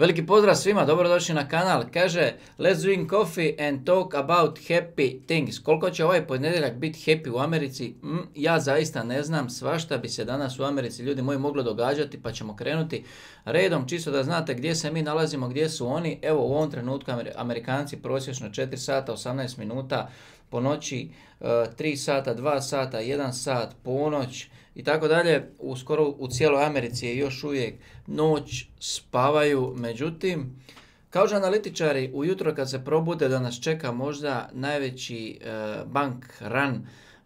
Veliki pozdrav svima, dobrodošli na kanal. Kaže, let's drink coffee and talk about happy things. Koliko će ovaj ponedjeljak biti happy u Americi? Mm, ja zaista ne znam, svašta bi se danas u Americi ljudi moji moglo događati, pa ćemo krenuti redom, čisto da znate gdje se mi nalazimo, gdje su oni. Evo, u ovom trenutku Amerikanci prosječno 4 sata, 18 minuta po noći, 3 e, sata, 2 sata, 1 sat, ponoć i tako dalje. U skoro u cijeloj Americi je još uvijek noć, spavaju, međutim, kao analitičari, ujutro kad se probude da nas čeka možda najveći e, bank ran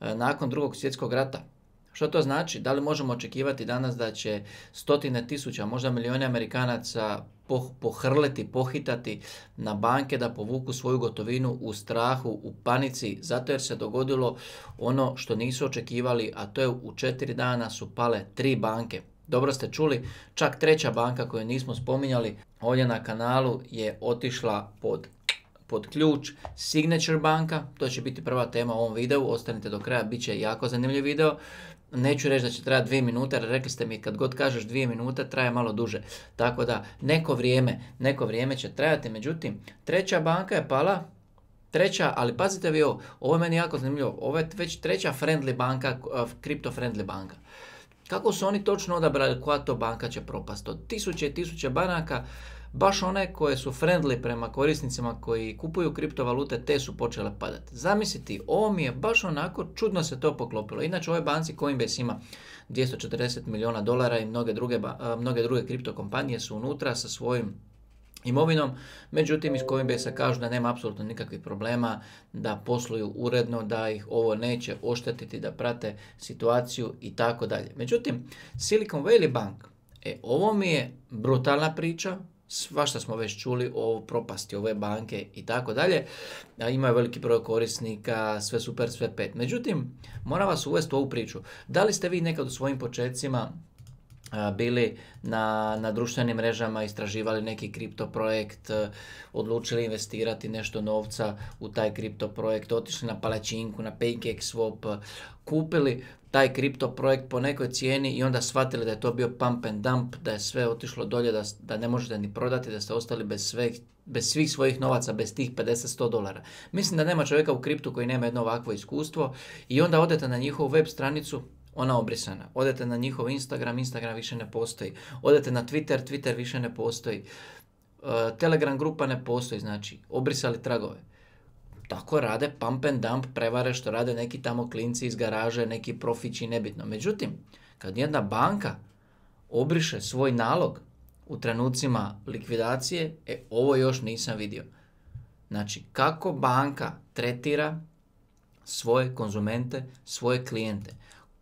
e, nakon drugog svjetskog rata. Što to znači? Da li možemo očekivati danas da će stotine tisuća, možda milijone Amerikanaca pohrleti, pohitati na banke da povuku svoju gotovinu u strahu, u panici, zato jer se dogodilo ono što nisu očekivali, a to je u četiri dana su pale tri banke. Dobro ste čuli, čak treća banka koju nismo spominjali ovdje na kanalu je otišla pod pod ključ Signature banka, to će biti prva tema u ovom videu, ostanite do kraja, bit će jako zanimljiv video neću reći da će trajati dvije minute, jer rekli ste mi kad god kažeš dvije minute traje malo duže. Tako da neko vrijeme, neko vrijeme će trajati. Međutim, treća banka je pala, treća, ali pazite vi ovo, ovo je meni jako zanimljivo, ovo je već treća friendly banka, kripto eh, friendly banka. Kako su oni točno odabrali koja to banka će propast? Od tisuće i tisuće banaka baš one koje su friendly prema korisnicima koji kupuju kriptovalute, te su počele padati. Zamisliti, ovo mi je baš onako čudno se to poklopilo. Inače, ovoj banci Coinbase ima 240 milijuna dolara i mnoge druge, e, mnoge druge kriptokompanije su unutra sa svojim imovinom, međutim iz Coinbase-a kažu da nema apsolutno nikakvih problema, da posluju uredno, da ih ovo neće oštetiti, da prate situaciju i tako dalje. Međutim, Silicon Valley Bank, e, ovo mi je brutalna priča, Svašta smo već čuli o propasti ove banke i tako dalje. Imaju veliki broj korisnika, sve super, sve pet. Međutim, moram vas uvesti u ovu priču. Da li ste vi nekad u svojim početcima bili na, na društvenim mrežama, istraživali neki kripto projekt, e, odlučili investirati nešto novca u taj kripto projekt, otišli na palačinku, na Paycake Swap, e, kupili taj kripto projekt po nekoj cijeni i onda shvatili da je to bio pump and dump, da je sve otišlo dolje, da, da ne možete ni prodati, da ste ostali bez, bez svih svojih novaca, bez tih 50-100 dolara. Mislim da nema čovjeka u kriptu koji nema jedno ovakvo iskustvo i onda odete na njihovu web stranicu, ona obrisana. Odete na njihov Instagram, Instagram više ne postoji. Odete na Twitter, Twitter više ne postoji. E, Telegram grupa ne postoji, znači obrisali tragove. Tako rade pump and dump prevare što rade neki tamo klinci iz garaže, neki profići, nebitno. Međutim, kad jedna banka obriše svoj nalog u trenucima likvidacije, e, ovo još nisam vidio. Znači, kako banka tretira svoje konzumente, svoje klijente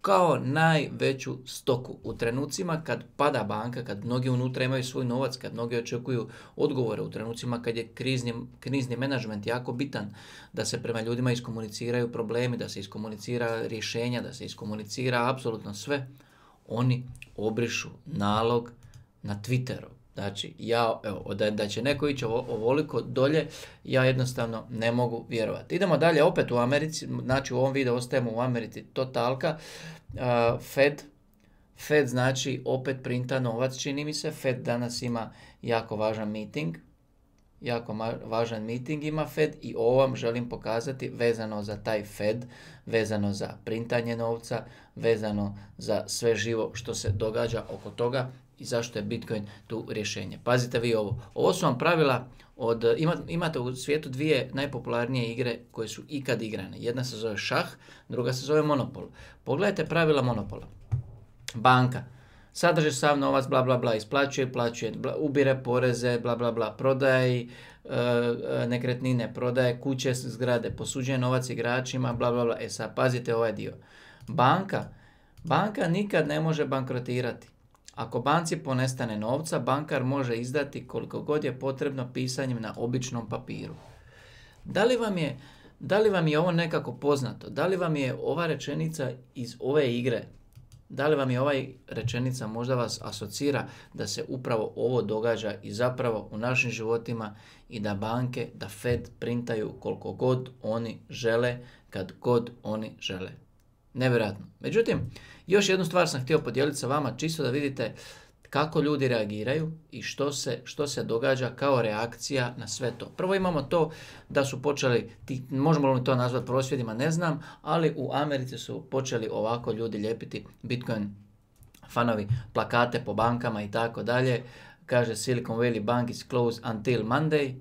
kao najveću stoku u trenucima kad pada banka, kad mnogi unutra imaju svoj novac, kad mnogi očekuju odgovore u trenucima kad je krizni, krizni menadžment jako bitan da se prema ljudima iskomuniciraju problemi, da se iskomunicira rješenja, da se iskomunicira apsolutno sve, oni obrišu nalog na Twitteru Znači, ja, evo, da, da će neko ići ovo, ovoliko dolje, ja jednostavno ne mogu vjerovati. Idemo dalje, opet u Americi, znači u ovom videu ostajemo u Americi totalka. E, Fed, Fed znači opet printa novac, čini mi se. Fed danas ima jako važan meeting, jako važan miting ima Fed i ovo vam želim pokazati vezano za taj Fed, vezano za printanje novca, vezano za sve živo što se događa oko toga i zašto je Bitcoin tu rješenje. Pazite vi ovo. Ovo su vam pravila od, imate u svijetu dvije najpopularnije igre koje su ikad igrane. Jedna se zove šah, druga se zove monopol. Pogledajte pravila monopola. Banka, sadrže sav novac, bla, bla, bla, isplaćuje, plaćuje, ubire poreze, bla, bla, bla, prodaje e, e, nekretnine, prodaje kuće, zgrade, posuđuje novac igračima, bla, bla, bla. E sad, pazite ovaj dio. Banka, banka nikad ne može bankrotirati. Ako banci ponestane novca, bankar može izdati koliko god je potrebno pisanjem na običnom papiru. Da li vam je, da li vam je ovo nekako poznato? Da li vam je ova rečenica iz ove igre da li vam je ovaj rečenica možda vas asocira da se upravo ovo događa i zapravo u našim životima i da banke, da Fed printaju koliko god oni žele, kad god oni žele. Nevjerojatno. Međutim, još jednu stvar sam htio podijeliti sa vama, čisto da vidite kako ljudi reagiraju i što se, što se događa kao reakcija na sve to. Prvo imamo to da su počeli, ti, možemo li to nazvati prosvjedima, ne znam, ali u Americi su počeli ovako ljudi ljepiti Bitcoin fanovi plakate po bankama i tako dalje. Kaže Silicon Valley Bank is closed until Monday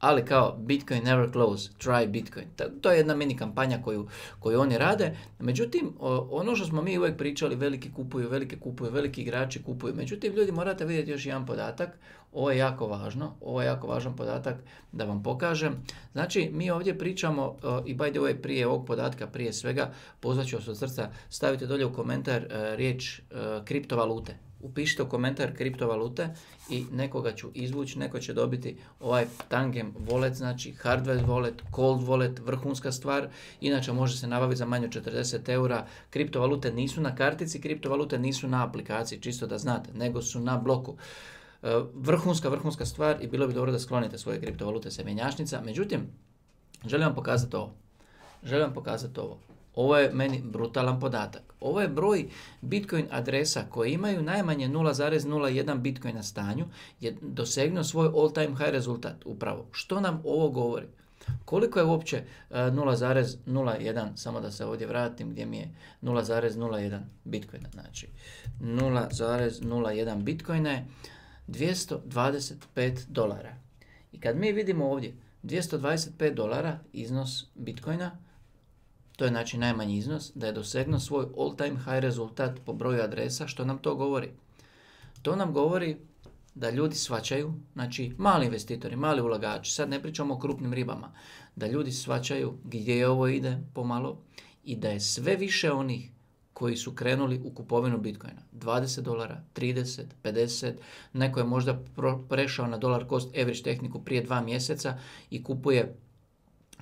ali kao Bitcoin never close, try Bitcoin. To je jedna mini kampanja koju, koju oni rade. Međutim, ono što smo mi uvijek pričali, veliki kupuju, veliki kupuju, veliki igrači kupuju. Međutim, ljudi morate vidjeti još jedan podatak. Ovo je jako važno, ovo je jako važan podatak da vam pokažem. Znači, mi ovdje pričamo i by the way, prije ovog podatka, prije svega, pozvat ću vas od srca, stavite dolje u komentar e, riječ e, kriptovalute upišite u komentar kriptovalute i nekoga ću izvući, neko će dobiti ovaj Tangem wallet, znači hardware wallet, cold wallet, vrhunska stvar. Inače može se nabaviti za manje 40 eura. Kriptovalute nisu na kartici, kriptovalute nisu na aplikaciji, čisto da znate, nego su na bloku. E, vrhunska, vrhunska stvar i bilo bi dobro da sklonite svoje kriptovalute sa mjenjašnica. Međutim, želim vam pokazati ovo. Želim vam pokazati ovo. Ovo je meni brutalan podatak. Ovo je broj Bitcoin adresa koje imaju najmanje 0,01 Bitcoin na stanju je dosegnuo svoj all time high rezultat upravo. Što nam ovo govori? Koliko je uopće 0,01, e, samo da se ovdje vratim gdje mi je 0,01 bitcoina, znači 0,01 bitcoina je 225 dolara. I kad mi vidimo ovdje 225 dolara iznos bitcoina, to je znači najmanji iznos, da je dosegnuo svoj all time high rezultat po broju adresa, što nam to govori? To nam govori da ljudi svačaju, znači mali investitori, mali ulagači, sad ne pričamo o krupnim ribama, da ljudi svačaju gdje ovo ide pomalo i da je sve više onih koji su krenuli u kupovinu Bitcoina. 20 dolara, 30, 50, neko je možda prešao na dolar cost average tehniku prije dva mjeseca i kupuje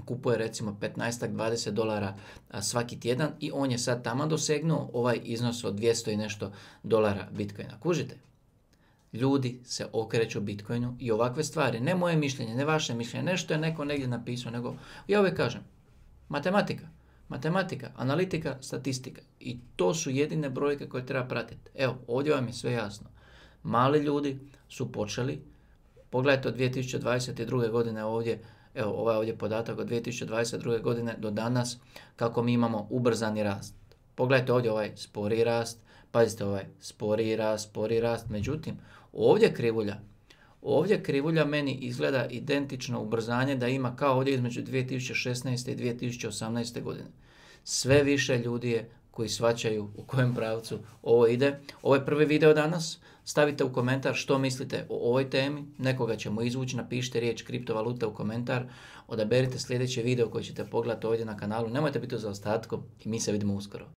kupuje recimo 15-20 dolara svaki tjedan i on je sad tamo dosegnuo ovaj iznos od 200 i nešto dolara bitcoina. Kužite? Ljudi se okreću bitcoinu i ovakve stvari. Ne moje mišljenje, ne vaše mišljenje, nešto je neko negdje napisao, nego ja uvijek kažem, matematika. Matematika, analitika, statistika. I to su jedine brojke koje treba pratiti. Evo, ovdje vam je sve jasno. Mali ljudi su počeli, pogledajte od 2022. godine ovdje Evo ovaj ovdje podatak od 2022. godine do danas kako mi imamo ubrzani rast. Pogledajte ovdje ovaj spori rast, pazite ovaj spori rast, spori rast, međutim ovdje krivulja, ovdje krivulja meni izgleda identično ubrzanje da ima kao ovdje između 2016. i 2018. godine. Sve više ljudi je koji svačaju u kojem pravcu ovo ide. Ovo je prvi video danas. Stavite u komentar što mislite o ovoj temi. Nekoga ćemo izvući, napišite riječ kriptovaluta u komentar. Odaberite sljedeće video koji ćete pogledati ovdje na kanalu. Nemojte biti u zaostatku i mi se vidimo uskoro.